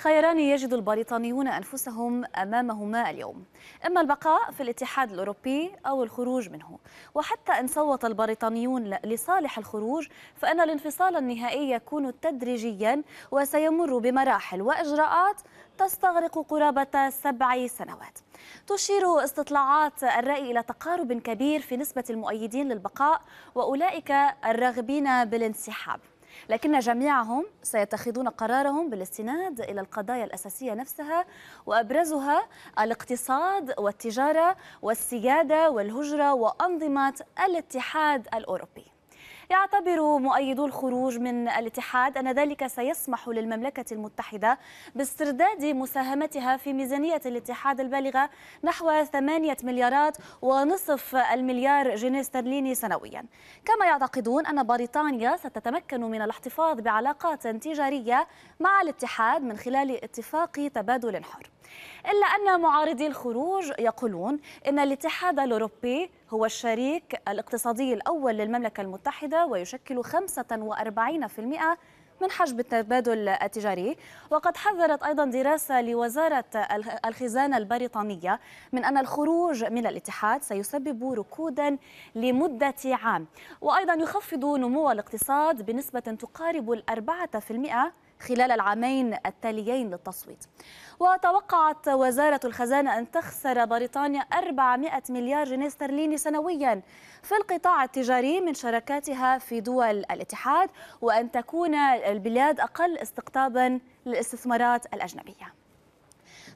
خياران يجد البريطانيون أنفسهم أمامهما اليوم إما البقاء في الاتحاد الأوروبي أو الخروج منه وحتى إن صوت البريطانيون لصالح الخروج فإن الانفصال النهائي يكون تدريجيا وسيمر بمراحل وإجراءات تستغرق قرابة سبع سنوات تشير استطلاعات الرأي إلى تقارب كبير في نسبة المؤيدين للبقاء وأولئك الراغبين بالانسحاب لكن جميعهم سيتخذون قرارهم بالاستناد إلى القضايا الأساسية نفسها وأبرزها الاقتصاد والتجارة والسيادة والهجرة وأنظمة الاتحاد الأوروبي يعتبر مؤيدو الخروج من الاتحاد أن ذلك سيسمح للمملكة المتحدة باسترداد مساهمتها في ميزانية الاتحاد البالغة نحو 8 مليارات ونصف المليار جنيه استرليني سنويا كما يعتقدون أن بريطانيا ستتمكن من الاحتفاظ بعلاقات تجارية مع الاتحاد من خلال اتفاق تبادل حر إلا أن معارضي الخروج يقولون إن الاتحاد الأوروبي هو الشريك الاقتصادي الأول للمملكة المتحدة ويشكل 45% من حجم التبادل التجاري وقد حذرت أيضا دراسة لوزارة الخزانة البريطانية من أن الخروج من الاتحاد سيسبب ركودا لمدة عام وأيضا يخفض نمو الاقتصاد بنسبة تقارب الأربعة في المئة خلال العامين التاليين للتصويت وتوقعت وزارة الخزانة أن تخسر بريطانيا 400 مليار جنيه استرليني سنويا في القطاع التجاري من شراكاتها في دول الاتحاد وأن تكون البلاد أقل استقطابا للاستثمارات الأجنبية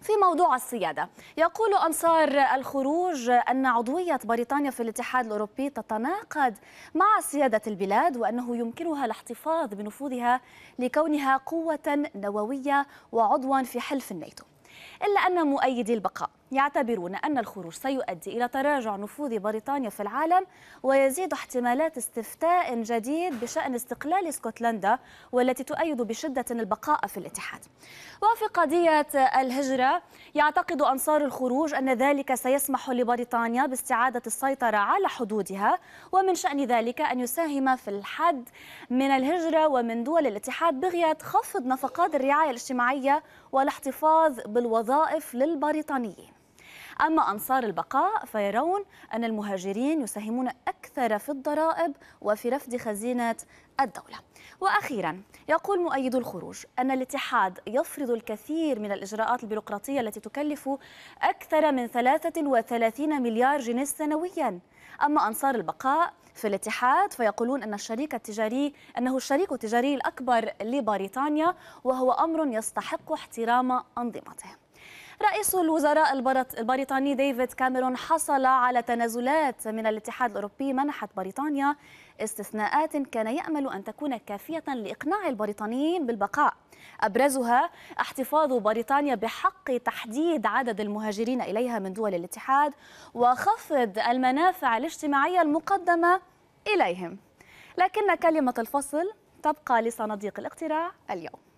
في موضوع السيادة يقول أنصار الخروج أن عضوية بريطانيا في الاتحاد الأوروبي تتناقض مع سيادة البلاد وأنه يمكنها الاحتفاظ بنفوذها لكونها قوة نووية وعضوا في حلف الناتو إلا أن مؤيدي البقاء يعتبرون أن الخروج سيؤدي إلى تراجع نفوذ بريطانيا في العالم ويزيد احتمالات استفتاء جديد بشأن استقلال اسكتلندا والتي تؤيد بشدة البقاء في الاتحاد وفي قضية الهجرة يعتقد أنصار الخروج أن ذلك سيسمح لبريطانيا باستعادة السيطرة على حدودها ومن شأن ذلك أن يساهم في الحد من الهجرة ومن دول الاتحاد بغية خفض نفقات الرعاية الاجتماعية والاحتفاظ بالوظائف للبريطانيين أما أنصار البقاء فيرون أن المهاجرين يساهمون أكثر في الضرائب وفي رفد خزينة الدولة وأخيرا يقول مؤيد الخروج أن الاتحاد يفرض الكثير من الإجراءات البيروقراطية التي تكلف أكثر من 33 مليار جنيه سنويا أما أنصار البقاء في الاتحاد فيقولون أن الشريك التجاري أنه الشريك التجاري الأكبر لبريطانيا وهو أمر يستحق احترام أنظمته رئيس الوزراء البريطاني ديفيد كاميرون حصل على تنازلات من الاتحاد الأوروبي منحت بريطانيا استثناءات كان يأمل أن تكون كافية لإقناع البريطانيين بالبقاء أبرزها احتفاظ بريطانيا بحق تحديد عدد المهاجرين إليها من دول الاتحاد وخفض المنافع الاجتماعية المقدمة إليهم لكن كلمة الفصل تبقى لصناديق الاقتراع اليوم